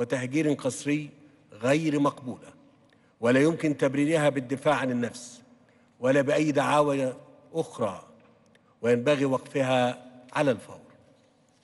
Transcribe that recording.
وتهجير قسري غير مقبولة ولا يمكن تبريرها بالدفاع عن النفس ولا بأي دعاوى أخرى وينبغي وقفها على الفور